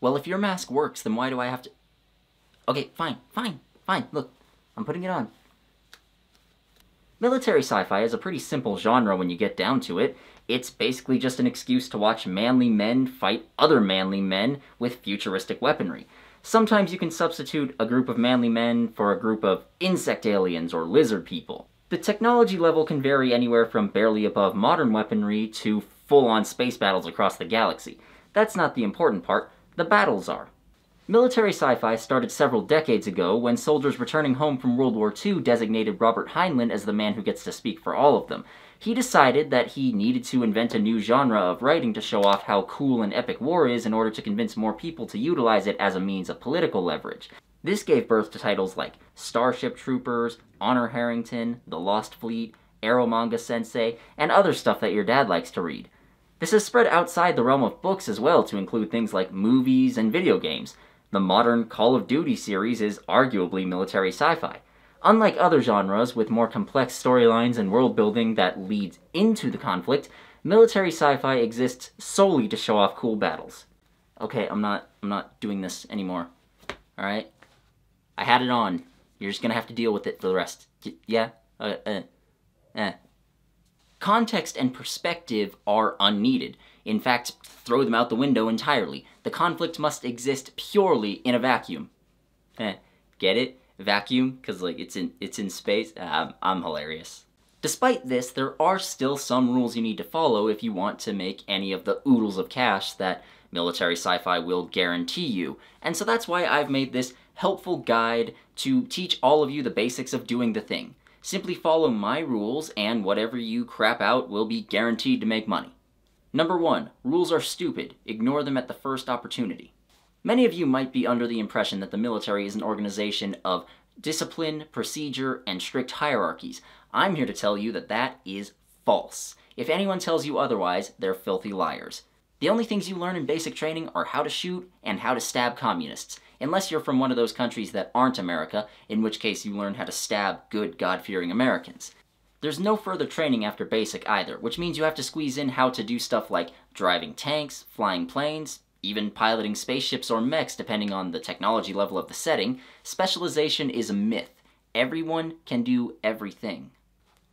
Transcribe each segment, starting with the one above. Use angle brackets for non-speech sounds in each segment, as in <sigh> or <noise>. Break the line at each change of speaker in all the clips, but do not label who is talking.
Well, if your mask works, then why do I have to... Okay, fine, fine, fine. Look, I'm putting it on. Military sci-fi is a pretty simple genre when you get down to it. It's basically just an excuse to watch manly men fight other manly men with futuristic weaponry. Sometimes you can substitute a group of manly men for a group of insect aliens or lizard people. The technology level can vary anywhere from barely above modern weaponry to full-on space battles across the galaxy. That's not the important part the battles are. Military sci-fi started several decades ago when soldiers returning home from World War II designated Robert Heinlein as the man who gets to speak for all of them. He decided that he needed to invent a new genre of writing to show off how cool an epic war is in order to convince more people to utilize it as a means of political leverage. This gave birth to titles like Starship Troopers, Honor Harrington, The Lost Fleet, Manga Sensei, and other stuff that your dad likes to read. This has spread outside the realm of books as well to include things like movies and video games. The modern Call of Duty series is arguably military sci-fi. Unlike other genres with more complex storylines and world building that leads into the conflict, military sci-fi exists solely to show off cool battles. Okay, I'm not I'm not doing this anymore. All right? I had it on. You're just going to have to deal with it for the rest. Y yeah. Uh, uh, eh. Context and perspective are unneeded. In fact, throw them out the window entirely. The conflict must exist purely in a vacuum. Eh, <laughs> get it? Vacuum? Because, like, it's in, it's in space? Um, I'm hilarious. Despite this, there are still some rules you need to follow if you want to make any of the oodles of cash that military sci-fi will guarantee you. And so that's why I've made this helpful guide to teach all of you the basics of doing the thing. Simply follow my rules, and whatever you crap out will be guaranteed to make money. Number one, rules are stupid. Ignore them at the first opportunity. Many of you might be under the impression that the military is an organization of discipline, procedure, and strict hierarchies. I'm here to tell you that that is false. If anyone tells you otherwise, they're filthy liars. The only things you learn in basic training are how to shoot and how to stab communists unless you're from one of those countries that aren't America, in which case you learn how to stab good, God-fearing Americans. There's no further training after basic either, which means you have to squeeze in how to do stuff like driving tanks, flying planes, even piloting spaceships or mechs depending on the technology level of the setting. Specialization is a myth. Everyone can do everything.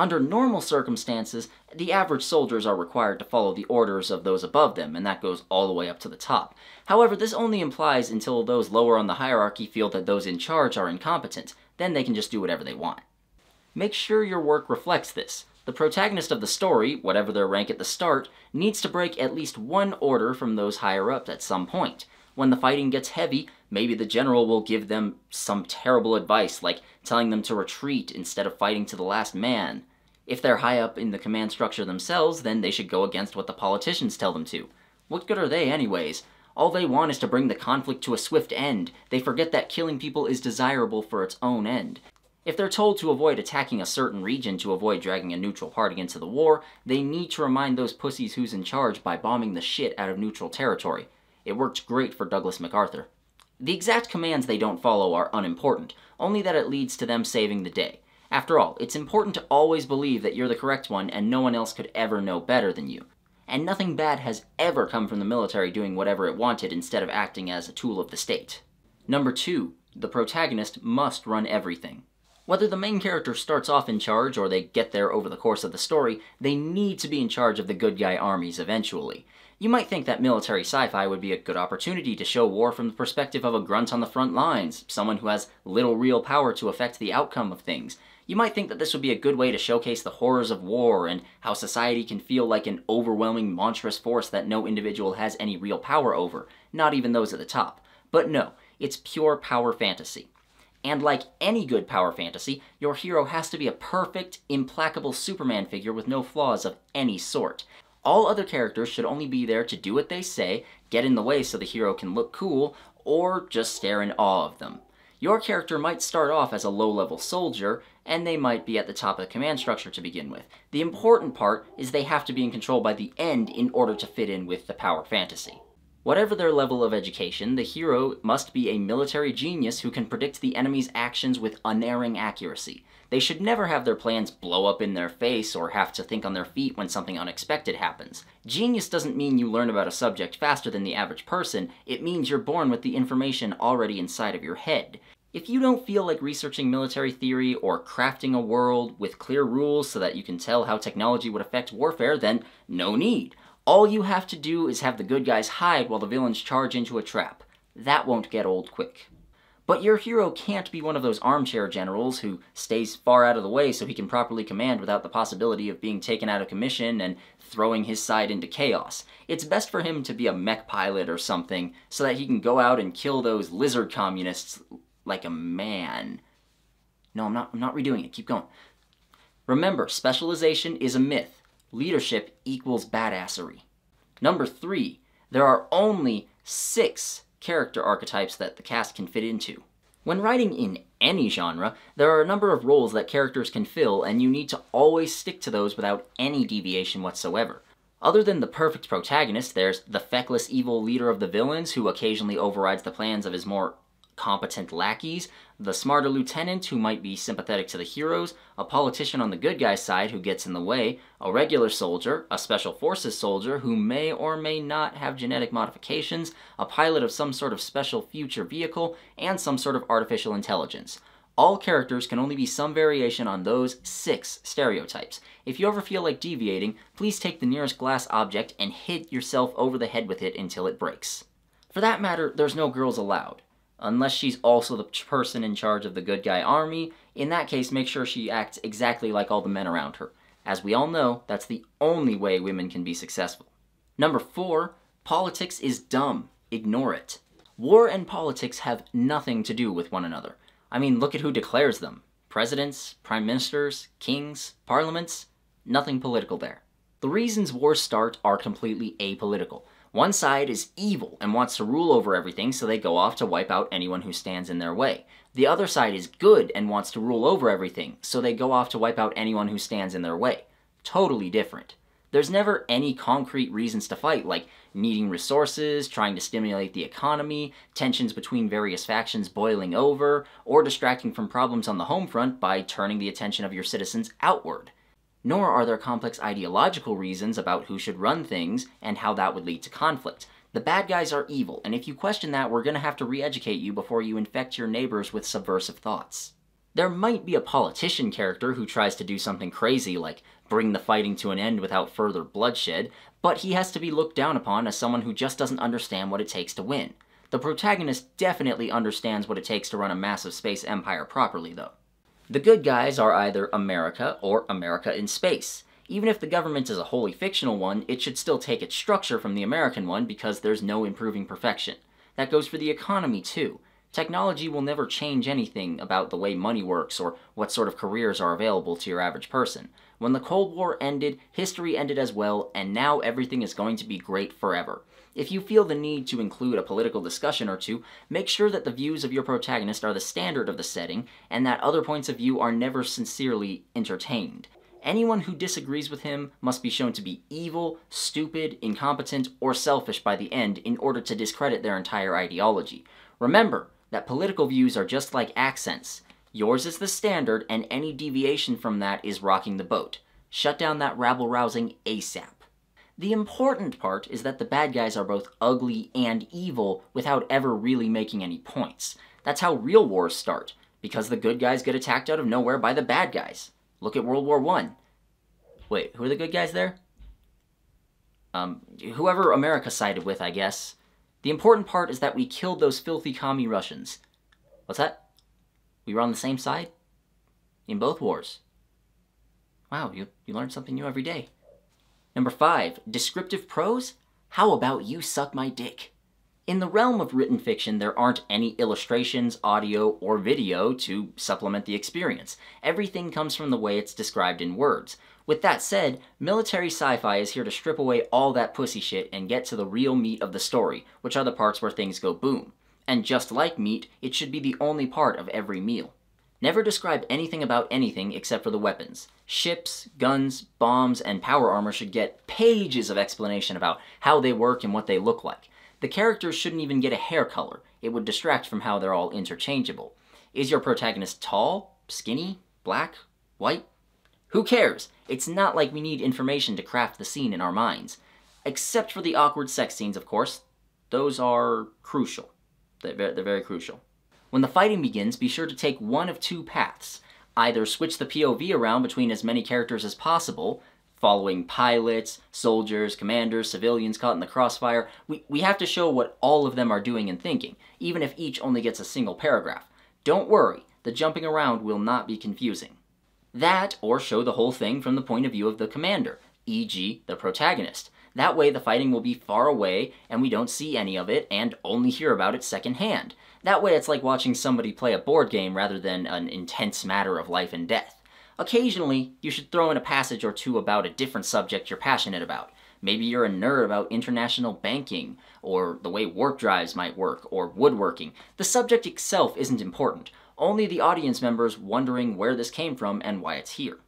Under normal circumstances, the average soldiers are required to follow the orders of those above them, and that goes all the way up to the top. However, this only implies until those lower on the hierarchy feel that those in charge are incompetent, then they can just do whatever they want. Make sure your work reflects this. The protagonist of the story, whatever their rank at the start, needs to break at least one order from those higher up at some point. When the fighting gets heavy, maybe the general will give them some terrible advice, like telling them to retreat instead of fighting to the last man, if they're high up in the command structure themselves, then they should go against what the politicians tell them to. What good are they anyways? All they want is to bring the conflict to a swift end. They forget that killing people is desirable for its own end. If they're told to avoid attacking a certain region to avoid dragging a neutral party into the war, they need to remind those pussies who's in charge by bombing the shit out of neutral territory. It worked great for Douglas MacArthur. The exact commands they don't follow are unimportant, only that it leads to them saving the day. After all, it's important to always believe that you're the correct one and no one else could ever know better than you. And nothing bad has ever come from the military doing whatever it wanted instead of acting as a tool of the state. Number two, the protagonist must run everything. Whether the main character starts off in charge or they get there over the course of the story, they need to be in charge of the good guy armies eventually. You might think that military sci-fi would be a good opportunity to show war from the perspective of a grunt on the front lines, someone who has little real power to affect the outcome of things, you might think that this would be a good way to showcase the horrors of war and how society can feel like an overwhelming monstrous force that no individual has any real power over, not even those at the top. But no, it's pure power fantasy. And like any good power fantasy, your hero has to be a perfect, implacable Superman figure with no flaws of any sort. All other characters should only be there to do what they say, get in the way so the hero can look cool, or just stare in awe of them. Your character might start off as a low-level soldier, and they might be at the top of the command structure to begin with. The important part is they have to be in control by the end in order to fit in with the power fantasy. Whatever their level of education, the hero must be a military genius who can predict the enemy's actions with unerring accuracy. They should never have their plans blow up in their face or have to think on their feet when something unexpected happens. Genius doesn't mean you learn about a subject faster than the average person, it means you're born with the information already inside of your head. If you don't feel like researching military theory or crafting a world with clear rules so that you can tell how technology would affect warfare, then no need. All you have to do is have the good guys hide while the villains charge into a trap. That won't get old quick. But your hero can't be one of those armchair generals who stays far out of the way so he can properly command without the possibility of being taken out of commission and throwing his side into chaos. It's best for him to be a mech pilot or something so that he can go out and kill those lizard communists like a man. No, I'm not, I'm not redoing it. Keep going. Remember, specialization is a myth. Leadership equals badassery. Number three, there are only six character archetypes that the cast can fit into. When writing in any genre, there are a number of roles that characters can fill, and you need to always stick to those without any deviation whatsoever. Other than the perfect protagonist, there's the feckless evil leader of the villains who occasionally overrides the plans of his more competent lackeys, the smarter lieutenant who might be sympathetic to the heroes, a politician on the good guys' side who gets in the way, a regular soldier, a special forces soldier who may or may not have genetic modifications, a pilot of some sort of special future vehicle, and some sort of artificial intelligence. All characters can only be some variation on those six stereotypes. If you ever feel like deviating, please take the nearest glass object and hit yourself over the head with it until it breaks. For that matter, there's no girls allowed unless she's also the person in charge of the good guy army. In that case, make sure she acts exactly like all the men around her. As we all know, that's the only way women can be successful. Number four, politics is dumb. Ignore it. War and politics have nothing to do with one another. I mean, look at who declares them presidents, prime ministers, kings, parliaments. Nothing political there. The reasons wars start are completely apolitical. One side is evil and wants to rule over everything, so they go off to wipe out anyone who stands in their way. The other side is good and wants to rule over everything, so they go off to wipe out anyone who stands in their way. Totally different. There's never any concrete reasons to fight, like needing resources, trying to stimulate the economy, tensions between various factions boiling over, or distracting from problems on the home front by turning the attention of your citizens outward nor are there complex ideological reasons about who should run things and how that would lead to conflict. The bad guys are evil, and if you question that, we're going to have to re educate you before you infect your neighbors with subversive thoughts. There might be a politician character who tries to do something crazy like bring the fighting to an end without further bloodshed, but he has to be looked down upon as someone who just doesn't understand what it takes to win. The protagonist definitely understands what it takes to run a massive space empire properly, though. The good guys are either America or America in space. Even if the government is a wholly fictional one, it should still take its structure from the American one because there's no improving perfection. That goes for the economy too. Technology will never change anything about the way money works or what sort of careers are available to your average person. When the Cold War ended, history ended as well, and now everything is going to be great forever. If you feel the need to include a political discussion or two, make sure that the views of your protagonist are the standard of the setting, and that other points of view are never sincerely entertained. Anyone who disagrees with him must be shown to be evil, stupid, incompetent, or selfish by the end in order to discredit their entire ideology. Remember that political views are just like accents. Yours is the standard, and any deviation from that is rocking the boat. Shut down that rabble rousing ASAP. The important part is that the bad guys are both ugly and evil without ever really making any points. That's how real wars start, because the good guys get attacked out of nowhere by the bad guys. Look at World War One. Wait, who are the good guys there? Um, whoever America sided with, I guess. The important part is that we killed those filthy commie Russians. What's that? We were on the same side? In both wars. Wow, you, you learn something new every day. Number five, descriptive prose? How about you suck my dick? In the realm of written fiction, there aren't any illustrations, audio, or video to supplement the experience. Everything comes from the way it's described in words. With that said, military sci-fi is here to strip away all that pussy shit and get to the real meat of the story, which are the parts where things go boom. And just like meat, it should be the only part of every meal never describe anything about anything except for the weapons. Ships, guns, bombs, and power armor should get pages of explanation about how they work and what they look like. The characters shouldn't even get a hair color. It would distract from how they're all interchangeable. Is your protagonist tall, skinny, black, white? Who cares? It's not like we need information to craft the scene in our minds. Except for the awkward sex scenes, of course. Those are crucial. They're, very crucial. When the fighting begins, be sure to take one of two paths. Either switch the POV around between as many characters as possible, following pilots, soldiers, commanders, civilians caught in the crossfire. We, we have to show what all of them are doing and thinking, even if each only gets a single paragraph. Don't worry, the jumping around will not be confusing. That, or show the whole thing from the point of view of the commander, e.g. the protagonist. That way the fighting will be far away and we don't see any of it and only hear about it secondhand. That way it's like watching somebody play a board game rather than an intense matter of life and death. Occasionally, you should throw in a passage or two about a different subject you're passionate about. Maybe you're a nerd about international banking, or the way warp drives might work, or woodworking. The subject itself isn't important, only the audience members wondering where this came from and why it's here.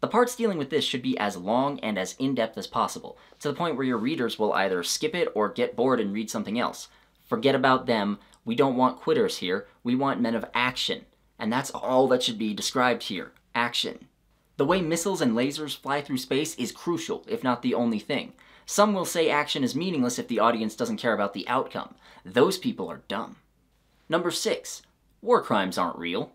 The parts dealing with this should be as long and as in-depth as possible, to the point where your readers will either skip it or get bored and read something else. Forget about them, we don't want quitters here, we want men of action. And that's all that should be described here, action. The way missiles and lasers fly through space is crucial, if not the only thing. Some will say action is meaningless if the audience doesn't care about the outcome. Those people are dumb. Number 6. War crimes aren't real.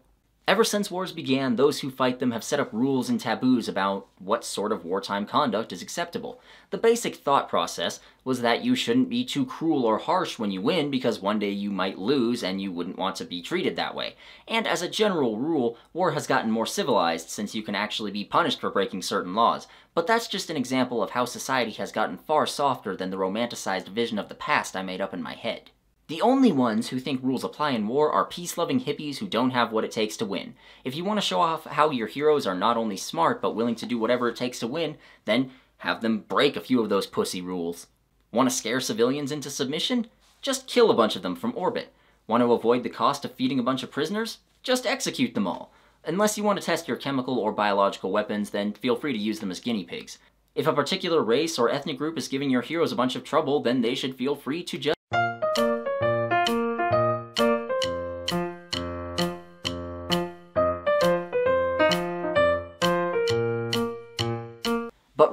Ever since wars began, those who fight them have set up rules and taboos about what sort of wartime conduct is acceptable. The basic thought process was that you shouldn't be too cruel or harsh when you win because one day you might lose and you wouldn't want to be treated that way. And as a general rule, war has gotten more civilized since you can actually be punished for breaking certain laws. But that's just an example of how society has gotten far softer than the romanticized vision of the past I made up in my head. The only ones who think rules apply in war are peace-loving hippies who don't have what it takes to win. If you want to show off how your heroes are not only smart, but willing to do whatever it takes to win, then have them break a few of those pussy rules. Want to scare civilians into submission? Just kill a bunch of them from orbit. Want to avoid the cost of feeding a bunch of prisoners? Just execute them all. Unless you want to test your chemical or biological weapons, then feel free to use them as guinea pigs. If a particular race or ethnic group is giving your heroes a bunch of trouble, then they should feel free to just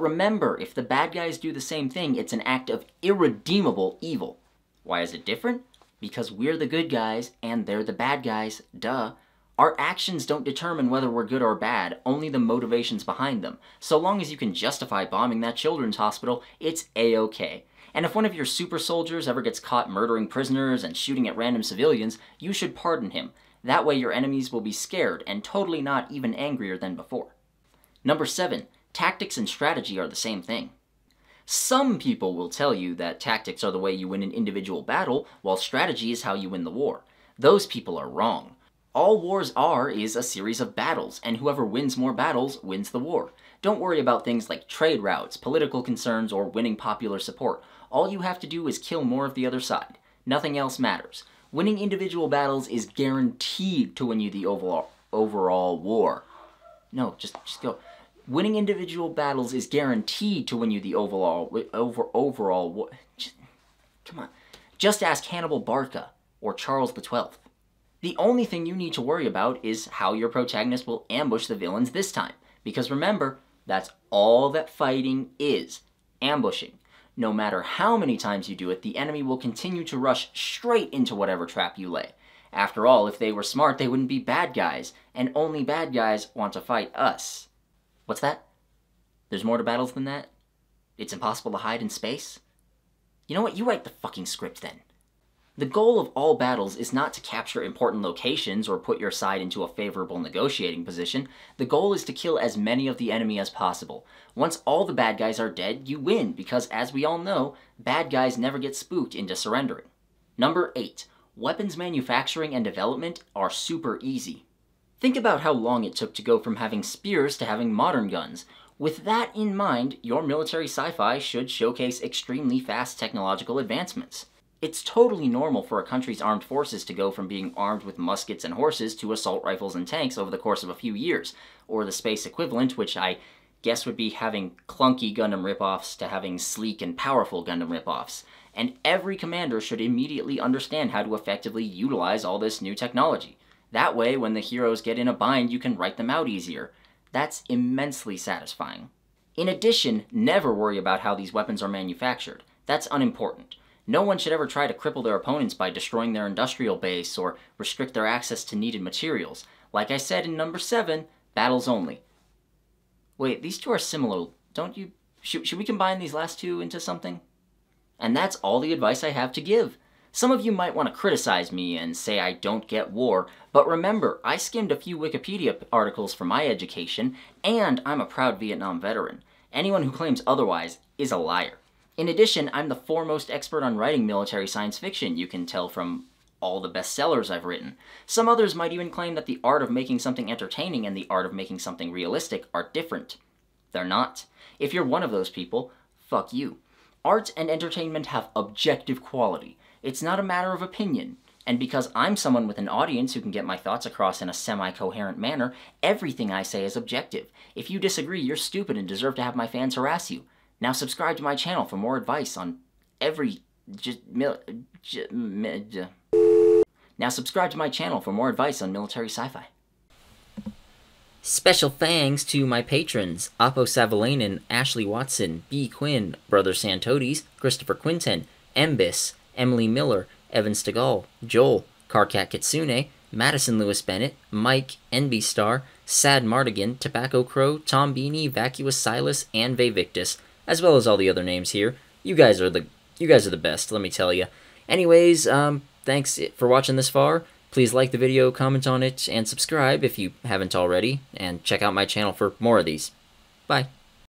remember, if the bad guys do the same thing, it's an act of irredeemable evil. Why is it different? Because we're the good guys and they're the bad guys, duh. Our actions don't determine whether we're good or bad, only the motivations behind them. So long as you can justify bombing that children's hospital, it's a-okay. And if one of your super soldiers ever gets caught murdering prisoners and shooting at random civilians, you should pardon him. That way your enemies will be scared and totally not even angrier than before. Number 7. Tactics and strategy are the same thing. Some people will tell you that tactics are the way you win an individual battle, while strategy is how you win the war. Those people are wrong. All wars are is a series of battles, and whoever wins more battles wins the war. Don't worry about things like trade routes, political concerns, or winning popular support. All you have to do is kill more of the other side. Nothing else matters. Winning individual battles is guaranteed to win you the overall, overall war. No, just, just go. Winning individual battles is guaranteed to win you the overall over overall. Just, come on, just ask Hannibal Barca or Charles XII. The only thing you need to worry about is how your protagonist will ambush the villains this time, because remember, that's all that fighting is ambushing. No matter how many times you do it, the enemy will continue to rush straight into whatever trap you lay. After all, if they were smart, they wouldn't be bad guys, and only bad guys want to fight us. What's that? There's more to battles than that? It's impossible to hide in space? You know what? You write the fucking script then. The goal of all battles is not to capture important locations or put your side into a favorable negotiating position. The goal is to kill as many of the enemy as possible. Once all the bad guys are dead, you win, because as we all know, bad guys never get spooked into surrendering. Number 8. Weapons manufacturing and development are super easy. Think about how long it took to go from having spears to having modern guns. With that in mind, your military sci-fi should showcase extremely fast technological advancements. It's totally normal for a country's armed forces to go from being armed with muskets and horses to assault rifles and tanks over the course of a few years, or the space equivalent, which I guess would be having clunky Gundam ripoffs to having sleek and powerful Gundam ripoffs. And every commander should immediately understand how to effectively utilize all this new technology. That way, when the heroes get in a bind, you can write them out easier. That's immensely satisfying. In addition, never worry about how these weapons are manufactured. That's unimportant. No one should ever try to cripple their opponents by destroying their industrial base or restrict their access to needed materials. Like I said in number 7, battles only. Wait, these two are similar, don't you? Should, should we combine these last two into something? And that's all the advice I have to give. Some of you might want to criticize me and say I don't get war, but remember, I skimmed a few Wikipedia articles for my education, and I'm a proud Vietnam veteran. Anyone who claims otherwise is a liar. In addition, I'm the foremost expert on writing military science fiction, you can tell from all the bestsellers I've written. Some others might even claim that the art of making something entertaining and the art of making something realistic are different. They're not. If you're one of those people, fuck you. Art and entertainment have objective quality. It's not a matter of opinion. And because I'm someone with an audience who can get my thoughts across in a semi-coherent manner, everything I say is objective. If you disagree, you're stupid and deserve to have my fans harass you. Now subscribe to my channel for more advice on every... Now subscribe to my channel for more advice on military sci-fi. Special thanks to my patrons, Oppo Savalainen, Ashley Watson, B. Quinn, Brother Santodis, Christopher Quinton, Embis, Emily Miller, Evan Stegall, Joel, Karkat Kitsune, Madison Lewis Bennett, Mike, NB Star, Sad Mardigan, Tobacco Crow, Tom Beanie, Vacuous Silas, and Vavictus, as well as all the other names here. You guys are the you guys are the best, let me tell you. Anyways, um, thanks for watching this far. Please like the video, comment on it, and subscribe if you haven't already, and check out my channel for more of these. Bye.